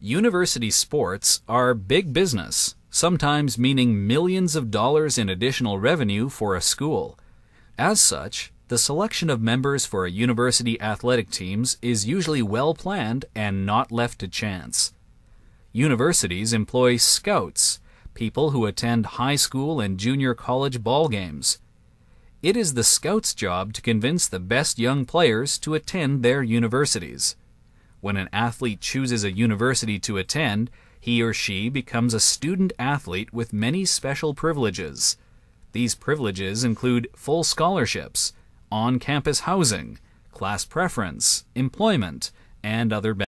University sports are big business, sometimes meaning millions of dollars in additional revenue for a school. As such, the selection of members for university athletic teams is usually well planned and not left to chance. Universities employ scouts, people who attend high school and junior college ball games. It is the scout's job to convince the best young players to attend their universities. When an athlete chooses a university to attend, he or she becomes a student athlete with many special privileges. These privileges include full scholarships, on campus housing, class preference, employment, and other benefits.